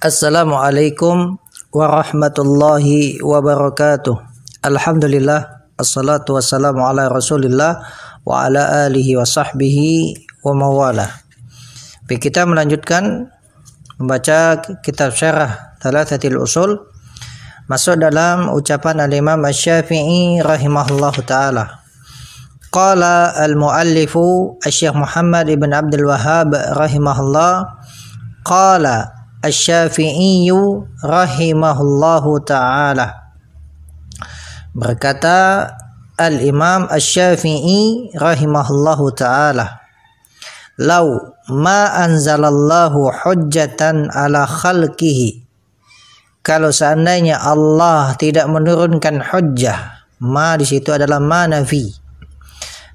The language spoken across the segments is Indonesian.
Assalamualaikum warahmatullahi wabarakatuh. Alhamdulillah, assalatu wassalamu ala rasulillah wa ala alihi wa sahbihi wa mawala. Baik, kita melanjutkan membaca kitab syarah Thalathatil Usul masuk dalam ucapan al-Imam Asy-Syafi'i rahimahullahu taala. Qala al-muallifu Asy-Syaikh Muhammad ibn Abdul Wahhab rahimahullah qala Asy-Syafi'i rahimahullahu taala. Berkata Al-Imam Asy-Syafi'i rahimahullahu taala lau ma anzalallahu hujjatan ala khalqihi kalau seandainya Allah tidak menurunkan hujjah ma di situ adalah ma nafi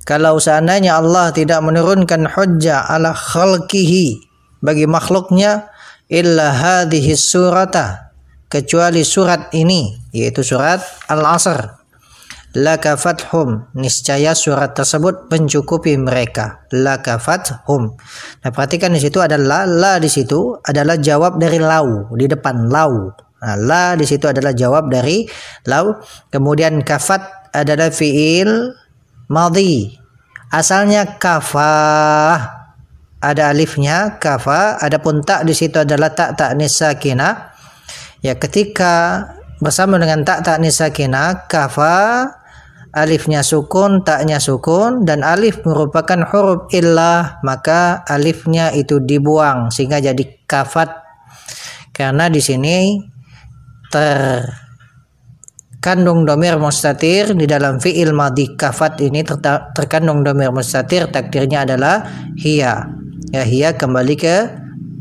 kalau seandainya Allah tidak menurunkan hujjah ala khalqihi bagi makhluknya illa hadhihi surata kecuali surat ini yaitu surat al-asr hum niscaya surat tersebut mencukupi mereka hum. nah perhatikan di situ ada la la di situ adalah jawab dari lau di depan lau nah, la di situ adalah jawab dari lau kemudian kafat adalah fiil madhi asalnya kafah ada alifnya kafa pun tak di situ adalah tak tak nisakina ya ketika bersama dengan tak tak nisakina kafa alifnya sukun, taknya sukun, dan alif merupakan huruf illah, maka alifnya itu dibuang sehingga jadi kafat. Karena di sini terkandung domir mustatir di dalam fi'il madhi kafat ini ter terkandung domir mustatir takdirnya adalah hiya. Ya hiya kembali ke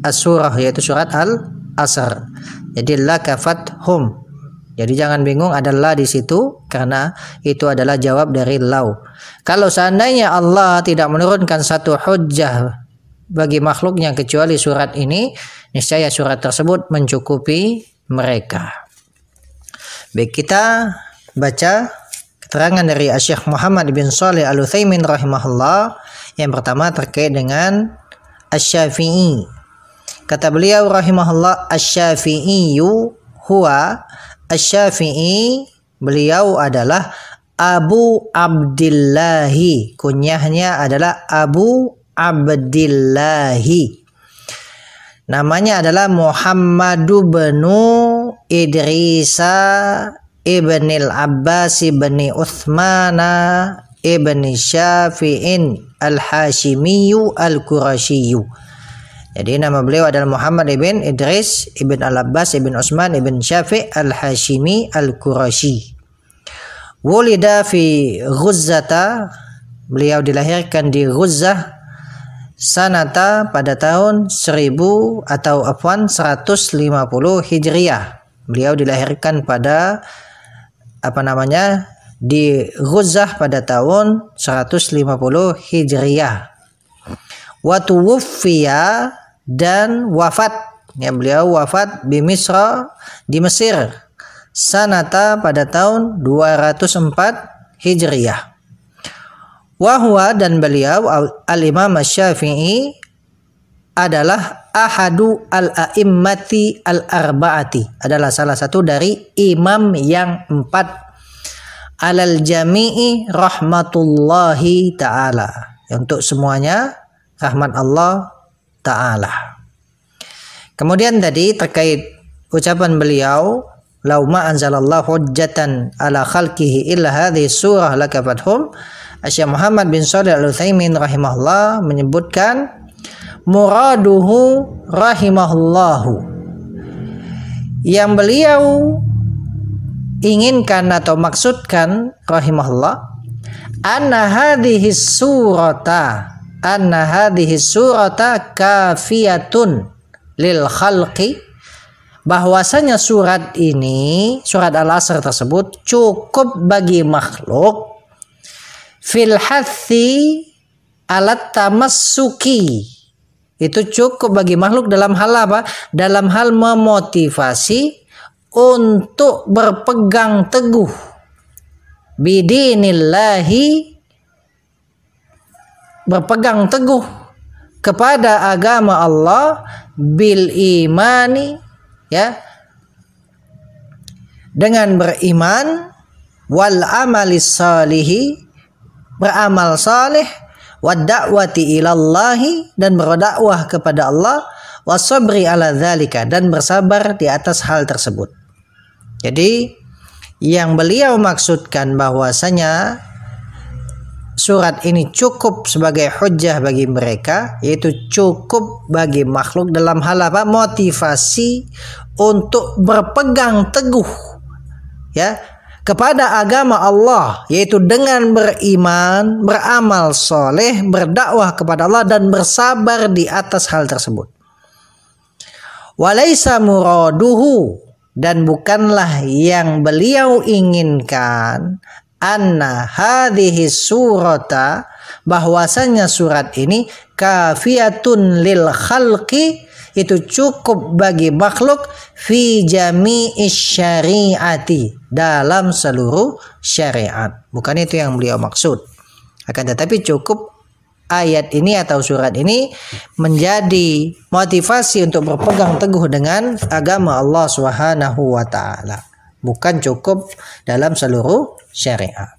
asurah yaitu surat al-asr. Jadi la kafat hum jadi jangan bingung adalah di situ karena itu adalah jawab dari lau. Kalau seandainya Allah tidak menurunkan satu hujjah bagi makhluknya kecuali surat ini, niscaya surat tersebut mencukupi mereka. Baik kita baca keterangan dari Syekh Muhammad bin Saleh Al Utsaimin rahimahullah yang pertama terkait dengan asy Kata beliau rahimahullah Asy-Syafi'i huwa Asy-Syafi'i beliau adalah Abu Abdillahi. Kunyahnya adalah Abu Abdillahi. Namanya adalah Muhammadu benu Idrisa Al Abbas ibni Uthman ibn Syafi'in al-Hashimiyu al-Qurashiyu. Jadi nama beliau adalah Muhammad ibn Idris ibn Al-Abbas ibn Utsman ibn Syafi' Al-Hashimi Al-Qurashi. Wulida fi Ghuzzata, beliau dilahirkan di Ghuzzah sanata pada tahun 1000 atau afwan 150 Hijriah. Beliau dilahirkan pada apa namanya? di Ghuzzah pada tahun 150 Hijriah. Watuwufiya dan wafat ya beliau wafat di Misra di Mesir sanata pada tahun 204 Hijriah. Wahwa dan beliau al-Imam Syafi'i adalah ahadu al-a'immati al-arba'ati adalah salah satu dari imam yang empat alal jami'i rahmatullahi ta'ala untuk semuanya rahmat Allah taala. Kemudian tadi terkait ucapan beliau lau ma anzalallahu hujjatan ala khalqihi illa hadhihi surah lakafathum Syekh Muhammad bin Shalih Al-Utsaimin rahimahullah menyebutkan muraduhu rahimahullahu yang beliau inginkan atau maksudkan rahimahullah anna hadhihi surata anna hadhihi surata kafiyatun lil khalqi bahwasanya surat ini surat al-asr tersebut cukup bagi makhluk fil hathi alat tamassuki itu cukup bagi makhluk dalam hal apa dalam hal memotivasi untuk berpegang teguh bidinillahi berpegang teguh kepada agama Allah bil imani ya dengan beriman wal amali salihi beramal saleh wadakwati ilallahi dan berdakwah kepada Allah wasabri ala dzalika dan bersabar di atas hal tersebut. Jadi yang beliau maksudkan bahwasanya surat ini cukup sebagai hujah bagi mereka yaitu cukup bagi makhluk dalam hal apa motivasi untuk berpegang teguh ya kepada agama Allah yaitu dengan beriman, beramal soleh, berdakwah kepada Allah dan bersabar di atas hal tersebut. walaysa muraduhu dan bukanlah yang beliau inginkan anna hadhihi surata bahwasanya surat ini kafiyatun lil khalqi itu cukup bagi makhluk fi jami'i syariati dalam seluruh syariat. Bukan itu yang beliau maksud. Akan tetapi cukup ayat ini atau surat ini menjadi motivasi untuk berpegang teguh dengan agama Allah Subhanahu wa taala bukan cukup dalam seluruh syariat.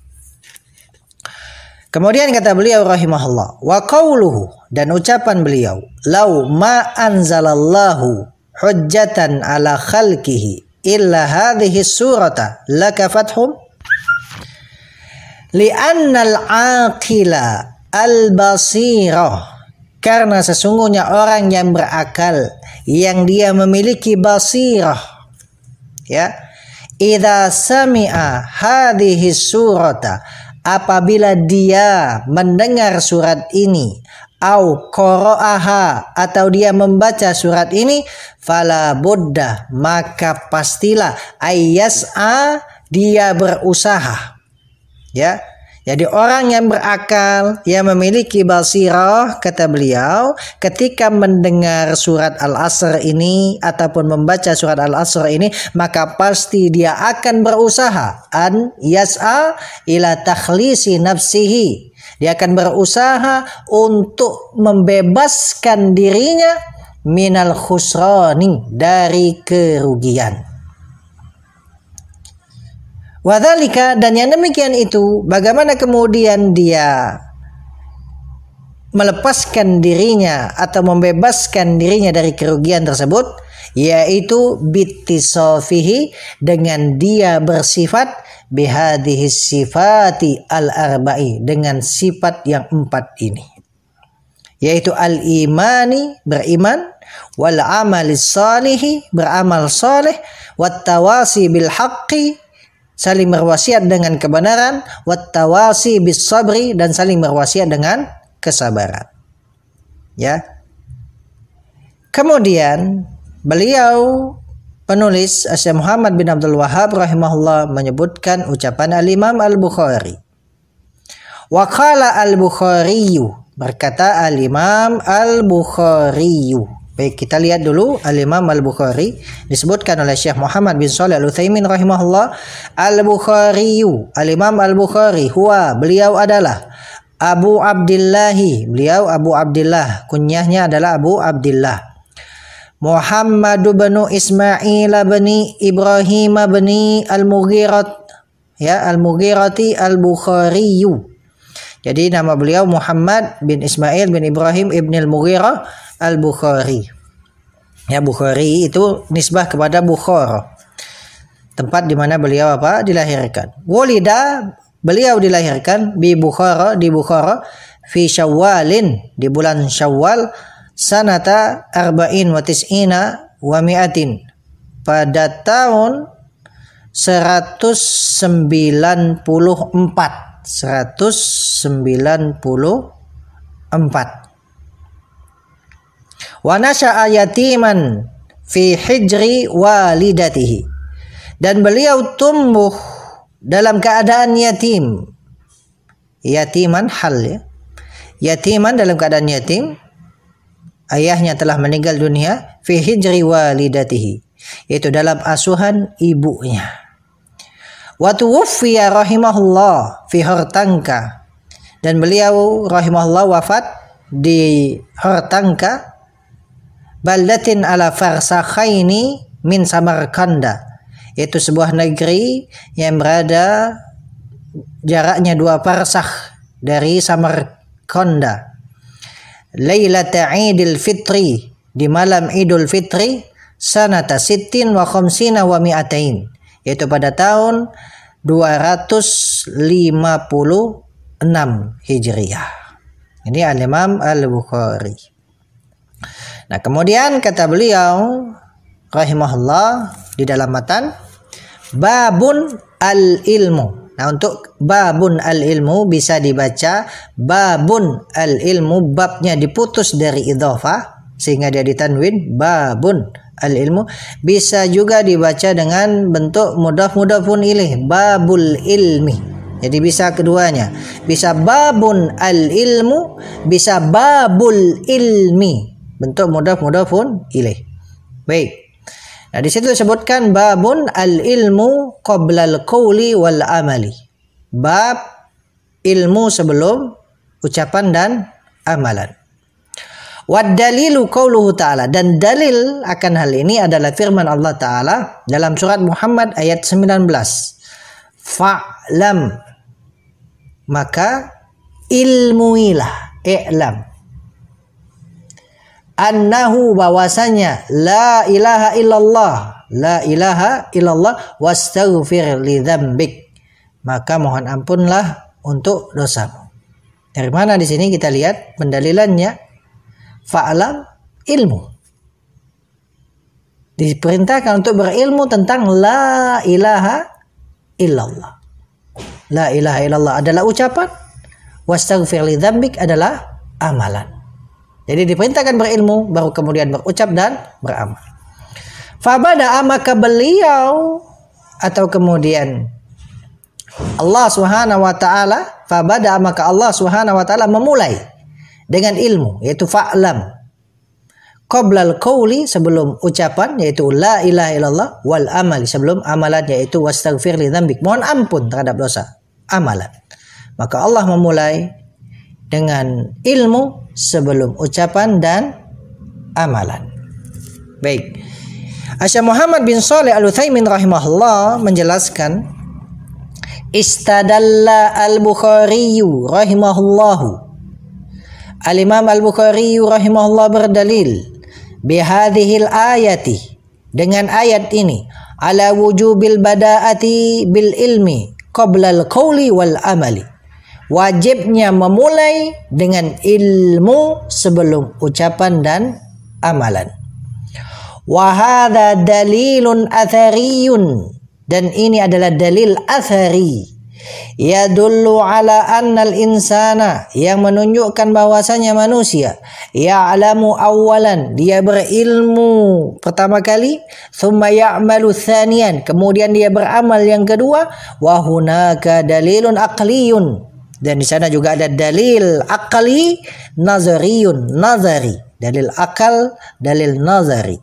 Kemudian kata beliau rahimahullah wa qawluhu dan ucapan beliau lau ma anzalallahu hujjatan ala khalqihi illa hadhihi surata lakafathum li'anna al-aqila al-basirah karena sesungguhnya orang yang berakal yang dia memiliki basirah ya Ida sami'a hadhihi surata apabila dia mendengar surat ini au qira'aha atau dia membaca surat ini fala buddha maka pastilah ayas'a dia berusaha ya jadi orang yang berakal yang memiliki basirah, kata beliau ketika mendengar surat Al-Asr ini ataupun membaca surat Al-Asr ini maka pasti dia akan berusaha an yas'a ila takhlisi nafsihi. Dia akan berusaha untuk membebaskan dirinya minal khusrani dari kerugian. Wadhalika dan yang demikian itu bagaimana kemudian dia melepaskan dirinya atau membebaskan dirinya dari kerugian tersebut yaitu bittisofihi dengan dia bersifat bihadhihi sifati al arba'i dengan sifat yang empat ini yaitu al imani beriman wal amali salihi beramal saleh wat tawasi bil haqqi saling berwasiat dengan kebenaran, wattawasi bis sabri dan saling berwasiat dengan kesabaran. Ya. Kemudian beliau penulis asy Muhammad bin Abdul Wahab rahimahullah menyebutkan ucapan Al-Imam Al-Bukhari. Wa qala Al-Bukhari berkata Al-Imam Al-Bukhari Baik, kita lihat dulu Al-Imam Al-Bukhari disebutkan oleh Syekh Muhammad bin Shalih Al-Utsaimin rahimahullah Al-Bukhari Al-Imam Al-Bukhari huwa beliau adalah Abu Abdullah beliau Abu Abdullah kunyahnya adalah Abu Abdullah Muhammad bin Ismail bin Ibrahim bin Al-Mughirat ya Al-Mughirati Al-Bukhari jadi nama beliau Muhammad bin Ismail bin Ibrahim ibn al Mughirah al Bukhari. Ya Bukhari itu nisbah kepada Bukhara. Tempat di mana beliau apa dilahirkan. Walida beliau dilahirkan di Bukhara di Bukhara fi Syawalin di bulan Syawal sanata arba'in wa tis'ina wa mi'atin pada tahun 194 194 wa nasha'a yatiman fi hijri walidatihi dan beliau tumbuh dalam keadaan yatim yatiman hal ya yatiman dalam keadaan yatim ayahnya telah meninggal dunia fi hijri walidatihi yaitu dalam asuhan ibunya wa tuwfiya rahimahullah fi Hortangka dan beliau rahimahullah wafat di Hortangka baldatin ala farsakhaini min Samarkanda yaitu sebuah negeri yang berada jaraknya dua Farsakh dari Samarkanda Lailata Idul Fitri di malam Idul Fitri sanata sittin wa khamsina wa mi'atain yaitu pada tahun 256 Hijriah. Ini Al-Imam Al-Bukhari. Nah, kemudian kata beliau rahimahullah di dalam matan babun al-ilmu. Nah, untuk babun al-ilmu bisa dibaca babun al-ilmu babnya diputus dari idhofah sehingga dia ditanwin babun al ilmu bisa juga dibaca dengan bentuk mudaf mudafun ilih babul ilmi jadi bisa keduanya. Bisa babun al ilmu, bisa babul ilmi. Bentuk mudaf mudafun ilih. Baik. Nah, di situ disebutkan babun al ilmu qabla al qawli wal amali. Bab ilmu sebelum ucapan dan amalan. Wadalilu kauluhu ta'ala dan dalil akan hal ini adalah firman Allah taala dalam surat Muhammad ayat 19. Fa'lam maka ilmuilah i'lam annahu bahwasanya la ilaha illallah la ilaha illallah wastaghfir li dzambik maka mohon ampunlah untuk dosamu dari mana di sini kita lihat pendalilannya fa'lam ilmu. Diperintahkan untuk berilmu tentang la ilaha illallah. La ilaha illallah adalah ucapan, wastaghfir li dhambik adalah amalan. Jadi diperintahkan berilmu baru kemudian berucap dan beramal. Fabada maka beliau atau kemudian Allah Subhanahu wa taala fabada maka Allah Subhanahu wa taala memulai dengan ilmu yaitu fa'lam qoblal qawli sebelum ucapan yaitu la ilaha illallah wal amali sebelum amalan yaitu wastaghfir li dhambik mohon ampun terhadap dosa amalan maka Allah memulai dengan ilmu sebelum ucapan dan amalan baik Asya Muhammad bin Saleh Al Utsaimin rahimahullah menjelaskan Istadalla Al bukhariyu rahimahullahu Al-Imam Al-Bukhari rahimahullah berdalil bihadhil ayati dengan ayat ini ala wujubil bada'ati bil ilmi qabla al-qawli wal amali wajibnya memulai dengan ilmu sebelum ucapan dan amalan wahada dalilun athariyun dan ini adalah dalil athari Ya dulu ala annal insana yang menunjukkan bahwasanya manusia Ya alamu awalan dia berilmu pertama kali thumma ya'malu thanian kemudian dia beramal yang kedua wa hunaka dalilun aqliyun dan di sana juga ada dalil akali Nazariun nazari dalil akal dalil nazari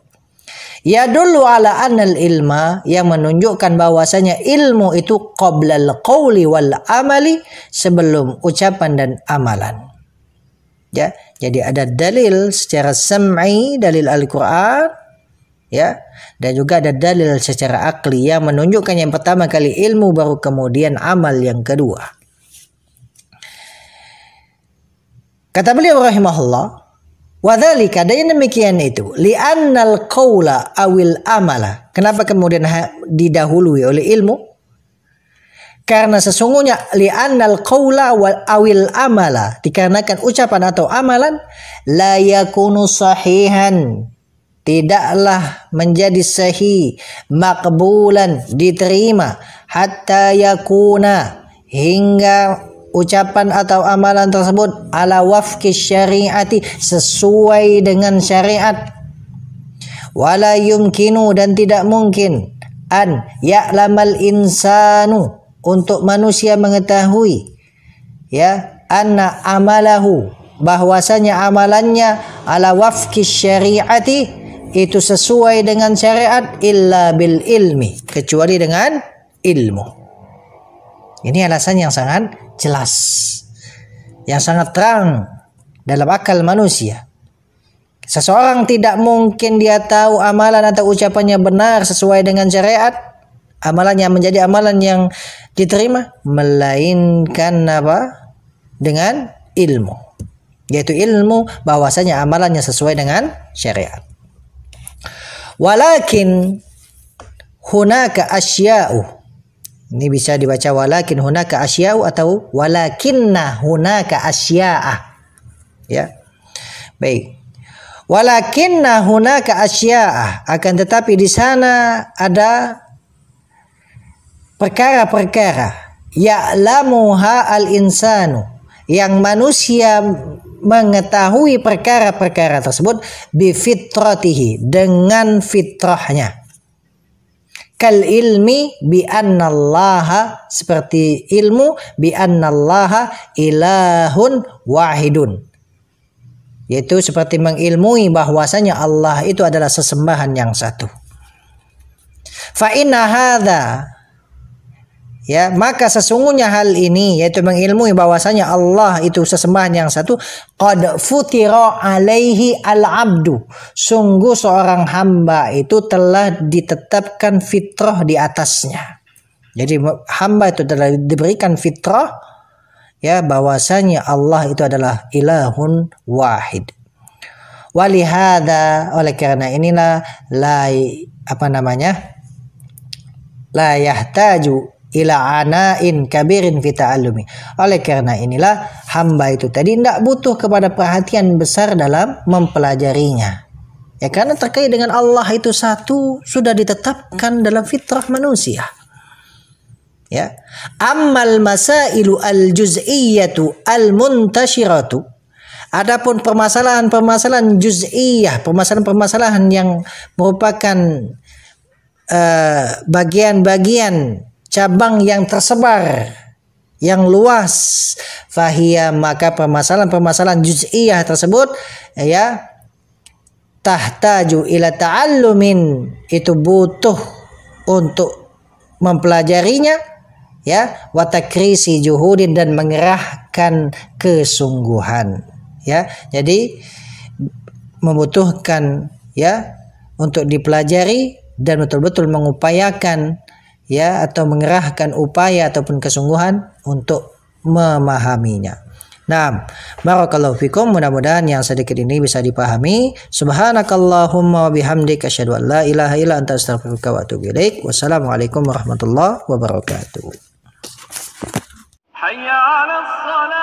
Ya dulu ala anal ilma yang menunjukkan bahwasanya ilmu itu qoblal qawli wal amali sebelum ucapan dan amalan. Ya, jadi ada dalil secara sam'i dalil Al-Qur'an ya dan juga ada dalil secara akli yang menunjukkan yang pertama kali ilmu baru kemudian amal yang kedua. Kata beliau rahimahullah Wadhalika dan demikian itu li'annal qawla awil amala. Kenapa kemudian didahului oleh ilmu? Karena sesungguhnya li'annal qawla wal awil amala dikarenakan ucapan atau amalan la yakunu sahihan tidaklah menjadi sahih makbulan diterima hatta yakuna hingga ucapan atau amalan tersebut ala wafki syariati sesuai dengan syariat wala yumkinu dan tidak mungkin an ya'lamal insanu untuk manusia mengetahui ya anna amalahu bahwasanya amalannya ala wafki syariati itu sesuai dengan syariat illa bil ilmi kecuali dengan ilmu ini alasan yang sangat jelas, yang sangat terang dalam akal manusia. Seseorang tidak mungkin dia tahu amalan atau ucapannya benar sesuai dengan syariat, amalannya menjadi amalan yang diterima, melainkan apa? Dengan ilmu. Yaitu ilmu bahwasanya amalannya sesuai dengan syariat. Walakin hunaka asya'u ini bisa dibaca walakin hunaka asya'u atau walakinna hunaka asya'ah. Ya. Baik. Walakinna hunaka asya'ah. Akan tetapi di sana ada perkara-perkara ya'lamuha al-insanu yang manusia mengetahui perkara-perkara tersebut bifitrotihi dengan fitrahnya kal ilmi bi annallaha seperti ilmu bi annallaha ilahun wahidun yaitu seperti mengilmui bahwasanya Allah itu adalah sesembahan yang satu fa inna hadza ya maka sesungguhnya hal ini yaitu mengilmui bahwasanya Allah itu sesembahan yang satu qad futira alaihi al abdu sungguh seorang hamba itu telah ditetapkan fitrah di atasnya jadi hamba itu telah diberikan fitrah ya bahwasanya Allah itu adalah ilahun wahid walihada oleh karena inilah lai apa namanya la yahtaju ila ana'in kabirin vita alumi. Oleh karena inilah hamba itu tadi tidak butuh kepada perhatian besar dalam mempelajarinya. Ya karena terkait dengan Allah itu satu sudah ditetapkan dalam fitrah manusia. Ya. Ammal masailu al-juz'iyyatu al-muntashiratu Adapun permasalahan-permasalahan juz'iyah, permasalahan-permasalahan yang merupakan eh, bagian-bagian uh, bagian -bagian cabang yang tersebar yang luas fahia maka permasalahan-permasalahan juz'iyah tersebut ya tahtaju ila ta'allumin itu butuh untuk mempelajarinya ya takrisi juhudin dan mengerahkan kesungguhan ya jadi membutuhkan ya untuk dipelajari dan betul-betul mengupayakan ya atau mengerahkan upaya ataupun kesungguhan untuk memahaminya. Nah, barakallahu fikum. Mudah-mudahan yang sedikit ini bisa dipahami. Subhanakallahumma wa bihamdika asyhadu an la ilaha illa anta astaghfiruka wa atubu ilaik. Wassalamualaikum warahmatullahi wabarakatuh. Hayya 'alas salat.